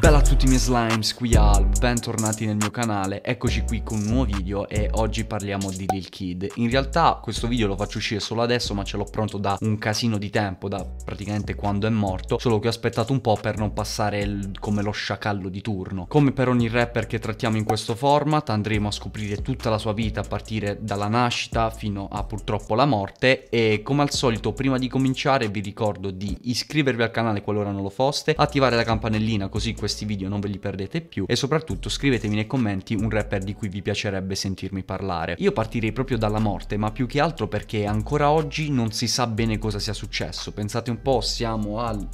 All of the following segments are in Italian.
Bella a tutti i miei slimes, qui Al, bentornati nel mio canale, eccoci qui con un nuovo video e oggi parliamo di Lil Kid. In realtà questo video lo faccio uscire solo adesso ma ce l'ho pronto da un casino di tempo, da praticamente quando è morto, solo che ho aspettato un po' per non passare il, come lo sciacallo di turno. Come per ogni rapper che trattiamo in questo format andremo a scoprire tutta la sua vita a partire dalla nascita fino a purtroppo la morte e come al solito prima di cominciare vi ricordo di iscrivervi al canale qualora non lo foste, attivare la campanellina così questo questi video non ve li perdete più e soprattutto scrivetemi nei commenti un rapper di cui vi piacerebbe sentirmi parlare. Io partirei proprio dalla morte, ma più che altro perché ancora oggi non si sa bene cosa sia successo. Pensate un po', siamo al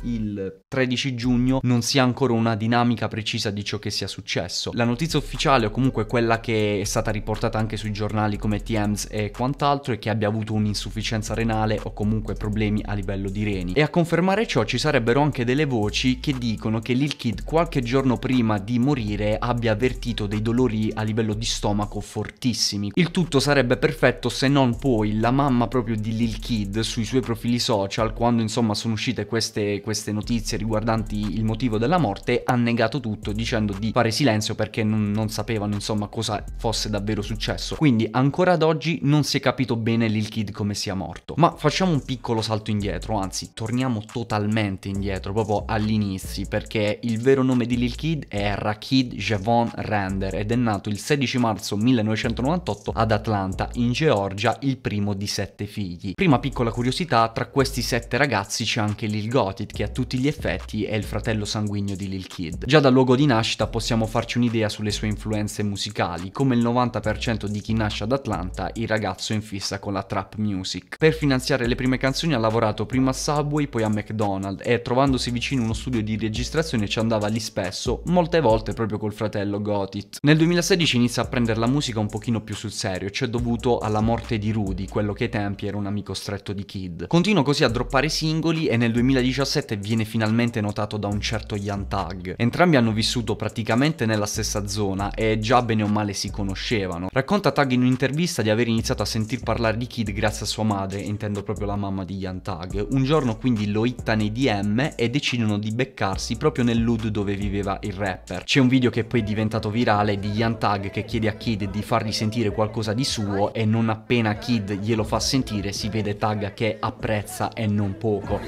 13 giugno, non si ha ancora una dinamica precisa di ciò che sia successo. La notizia ufficiale o comunque quella che è stata riportata anche sui giornali come TMS e quant'altro è che abbia avuto un'insufficienza renale o comunque problemi a livello di reni. E a confermare ciò ci sarebbero anche delle voci che dicono che Lil Kid qualche qualche giorno prima di morire abbia avvertito dei dolori a livello di stomaco fortissimi. Il tutto sarebbe perfetto se non poi la mamma proprio di Lil Kid sui suoi profili social, quando insomma sono uscite queste, queste notizie riguardanti il motivo della morte, ha negato tutto dicendo di fare silenzio perché non, non sapevano insomma cosa fosse davvero successo. Quindi ancora ad oggi non si è capito bene Lil Kid come sia morto. Ma facciamo un piccolo salto indietro, anzi torniamo totalmente indietro, proprio all'inizio, perché il vero nome nome di Lil Kid è Rakid Javon Render ed è nato il 16 marzo 1998 ad Atlanta, in Georgia, il primo di sette figli. Prima piccola curiosità, tra questi sette ragazzi c'è anche Lil Gotit, che a tutti gli effetti è il fratello sanguigno di Lil Kid. Già dal luogo di nascita possiamo farci un'idea sulle sue influenze musicali, come il 90% di chi nasce ad Atlanta, il ragazzo è in fissa con la trap music. Per finanziare le prime canzoni ha lavorato prima a Subway, poi a McDonald's e trovandosi vicino uno studio di registrazione ci andava lì spesso, molte volte proprio col fratello Gotit. Nel 2016 inizia a prendere la musica un pochino più sul serio, cioè dovuto alla morte di Rudy, quello che ai tempi era un amico stretto di Kid. Continua così a droppare singoli e nel 2017 viene finalmente notato da un certo Ian Tag. Entrambi hanno vissuto praticamente nella stessa zona e già bene o male si conoscevano. Racconta Tag in un'intervista di aver iniziato a sentir parlare di Kid grazie a sua madre, intendo proprio la mamma di Ian Tag. Un giorno quindi lo itta nei DM e decidono di beccarsi proprio nel ludo dove viveva il rapper. C'è un video che poi è diventato virale di Ian Tag che chiede a Kid di fargli sentire qualcosa di suo e non appena Kid glielo fa sentire si vede Tag che apprezza e non poco.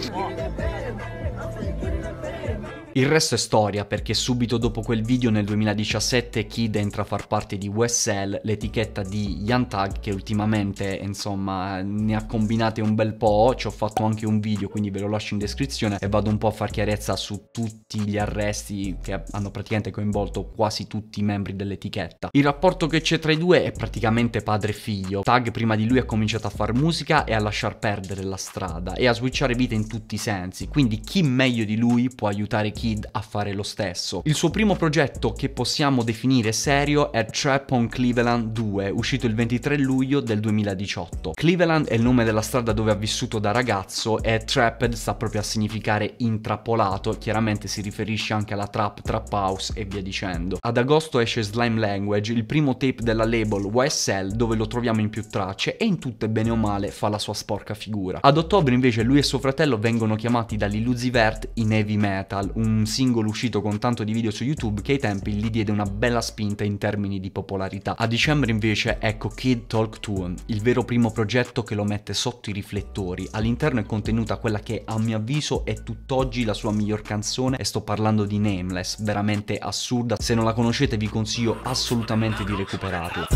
Il resto è storia perché subito dopo quel video nel 2017 Kid entra a far parte di WSL, l'etichetta di Yantag che ultimamente insomma ne ha combinate un bel po', ci ho fatto anche un video quindi ve lo lascio in descrizione e vado un po' a far chiarezza su tutti gli arresti che hanno praticamente coinvolto quasi tutti i membri dell'etichetta. Il rapporto che c'è tra i due è praticamente padre e figlio, Tag prima di lui ha cominciato a far musica e a lasciar perdere la strada e a switchare vita in tutti i sensi, quindi chi meglio di lui può aiutare Kid Kid a fare lo stesso. Il suo primo progetto che possiamo definire serio è Trap on Cleveland 2, uscito il 23 luglio del 2018. Cleveland è il nome della strada dove ha vissuto da ragazzo e Trapped sta proprio a significare intrappolato, chiaramente si riferisce anche alla trap, trap house e via dicendo. Ad agosto esce Slime Language, il primo tape della label YSL dove lo troviamo in più tracce e in tutte bene o male fa la sua sporca figura. Ad ottobre invece lui e suo fratello vengono chiamati dall'Illusivert in heavy metal, un un singolo uscito con tanto di video su YouTube che ai tempi gli diede una bella spinta in termini di popolarità. A dicembre invece ecco Kid Talk 2, il vero primo progetto che lo mette sotto i riflettori. All'interno è contenuta quella che a mio avviso è tutt'oggi la sua miglior canzone e sto parlando di Nameless, veramente assurda. Se non la conoscete vi consiglio assolutamente di recuperarla.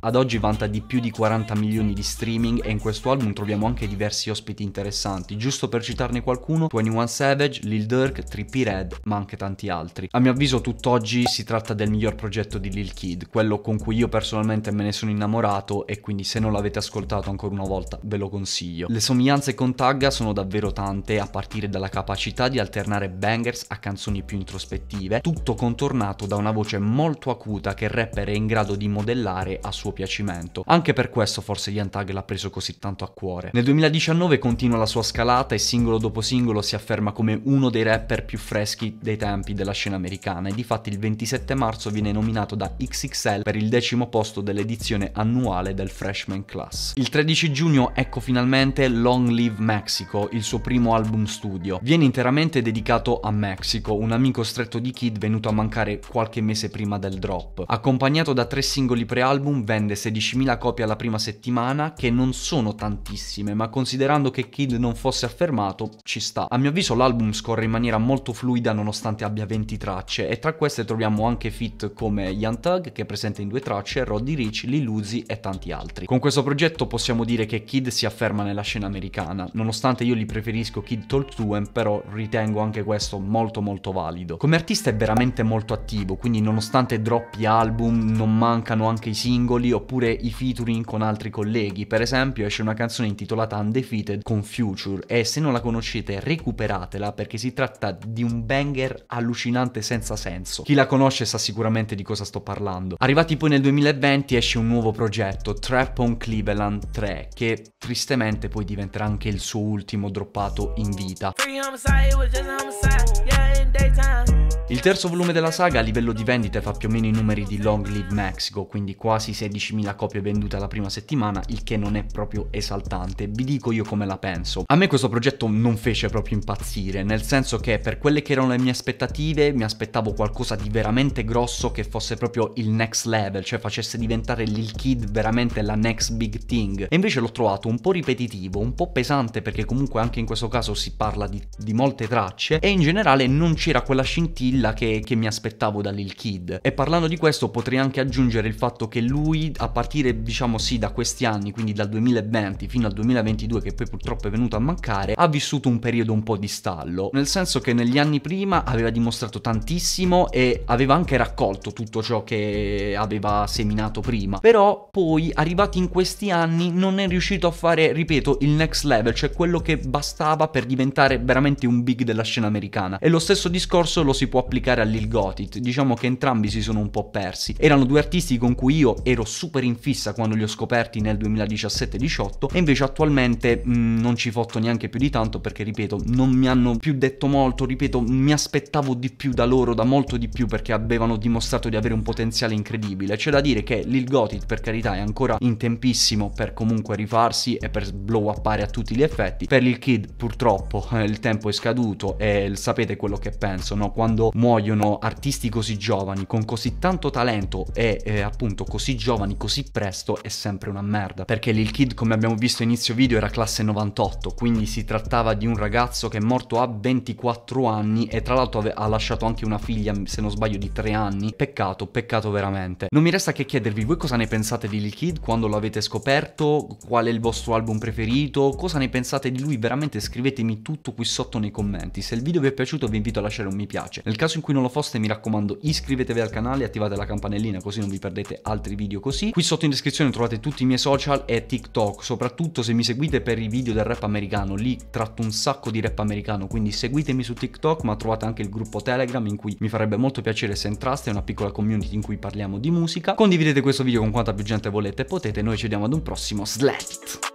Ad oggi vanta di più di 40 milioni di streaming e in questo album troviamo anche diversi ospiti interessanti, giusto per citarne qualcuno, 21 Savage, Lil Durk, Trippie Red, ma anche tanti altri. A mio avviso tutt'oggi si tratta del miglior progetto di Lil Kid, quello con cui io personalmente me ne sono innamorato e quindi se non l'avete ascoltato ancora una volta ve lo consiglio. Le somiglianze con Tagga sono davvero tante, a partire dalla capacità di alternare bangers a canzoni più introspettive, tutto contornato da una voce molto acuta che il rapper è in grado di modellare a suo suo piacimento. Anche per questo forse Ian Tag l'ha preso così tanto a cuore. Nel 2019 continua la sua scalata e singolo dopo singolo si afferma come uno dei rapper più freschi dei tempi della scena americana e difatti il 27 marzo viene nominato da XXL per il decimo posto dell'edizione annuale del Freshman Class. Il 13 giugno ecco finalmente Long Live Mexico, il suo primo album studio. Viene interamente dedicato a Mexico, un amico stretto di Kid venuto a mancare qualche mese prima del drop. Accompagnato da tre singoli prealbum, venne vende 16.000 copie alla prima settimana, che non sono tantissime, ma considerando che Kid non fosse affermato, ci sta. A mio avviso l'album scorre in maniera molto fluida nonostante abbia 20 tracce, e tra queste troviamo anche fit come Young Tug, che è presente in due tracce, Roddy Rich, Lil Uzi e tanti altri. Con questo progetto possiamo dire che Kid si afferma nella scena americana, nonostante io li preferisco Kid Talk 2, però ritengo anche questo molto molto valido. Come artista è veramente molto attivo, quindi nonostante droppi album, non mancano anche i singoli, singoli oppure i featuring con altri colleghi. Per esempio esce una canzone intitolata Undefeated con Future e se non la conoscete recuperatela perché si tratta di un banger allucinante senza senso. Chi la conosce sa sicuramente di cosa sto parlando. Arrivati poi nel 2020 esce un nuovo progetto, Trap on Cleveland 3, che tristemente poi diventerà anche il suo ultimo droppato in vita. Free homicide, it was just homicide. Yeah, in daytime. Il terzo volume della saga a livello di vendite fa più o meno i numeri di Long Live Mexico, quindi quasi 16.000 copie vendute alla prima settimana, il che non è proprio esaltante, vi dico io come la penso. A me questo progetto non fece proprio impazzire, nel senso che per quelle che erano le mie aspettative mi aspettavo qualcosa di veramente grosso che fosse proprio il next level, cioè facesse diventare Lil Kid veramente la next big thing. E invece l'ho trovato un po' ripetitivo, un po' pesante perché comunque anche in questo caso si parla di, di molte tracce e in generale non c'era quella scintilla scintilla che, che mi aspettavo da Lil Kid. E parlando di questo potrei anche aggiungere il fatto che lui, a partire diciamo sì da questi anni, quindi dal 2020 fino al 2022 che poi purtroppo è venuto a mancare, ha vissuto un periodo un po' di stallo, nel senso che negli anni prima aveva dimostrato tantissimo e aveva anche raccolto tutto ciò che aveva seminato prima, però poi arrivati in questi anni non è riuscito a fare, ripeto, il next level, cioè quello che bastava per diventare veramente un big della scena americana. E lo stesso discorso lo si può applicare all'Il Gotit. Diciamo che entrambi si sono un po' persi. Erano due artisti con cui io ero super in fissa quando li ho scoperti nel 2017-18 e invece attualmente mh, mm, non ci fotto neanche più di tanto perché ripeto non mi hanno più detto molto, ripeto mi aspettavo di più da loro, da molto di più perché avevano dimostrato di avere un potenziale incredibile. C'è da dire che l'Il Gotit per carità è ancora in tempissimo per comunque rifarsi e per blow upare a tutti gli effetti. Per il Kid purtroppo eh, il tempo è scaduto e sapete quello che penso, no? Quando quando muoiono artisti così giovani, con così tanto talento e eh, appunto così giovani così presto è sempre una merda. Perché Lil Kid, come abbiamo visto inizio video, era classe 98, quindi si trattava di un ragazzo che è morto a 24 anni e tra l'altro ha lasciato anche una figlia, se non sbaglio, di 3 anni. Peccato, peccato veramente. Non mi resta che chiedervi voi cosa ne pensate di Lil Kid, quando lo avete scoperto, qual è il vostro album preferito, cosa ne pensate di lui, veramente scrivetemi tutto qui sotto nei commenti. Se il video vi è piaciuto vi invito a lasciare un mi piace. Nel caso in cui non lo foste mi raccomando iscrivetevi al canale e attivate la campanellina così non vi perdete altri video così. Qui sotto in descrizione trovate tutti i miei social e TikTok, soprattutto se mi seguite per i video del rap americano, lì tratto un sacco di rap americano, quindi seguitemi su TikTok ma trovate anche il gruppo Telegram in cui mi farebbe molto piacere se entraste, è una piccola community in cui parliamo di musica. Condividete questo video con quanta più gente volete e potete, noi ci vediamo ad un prossimo Slat!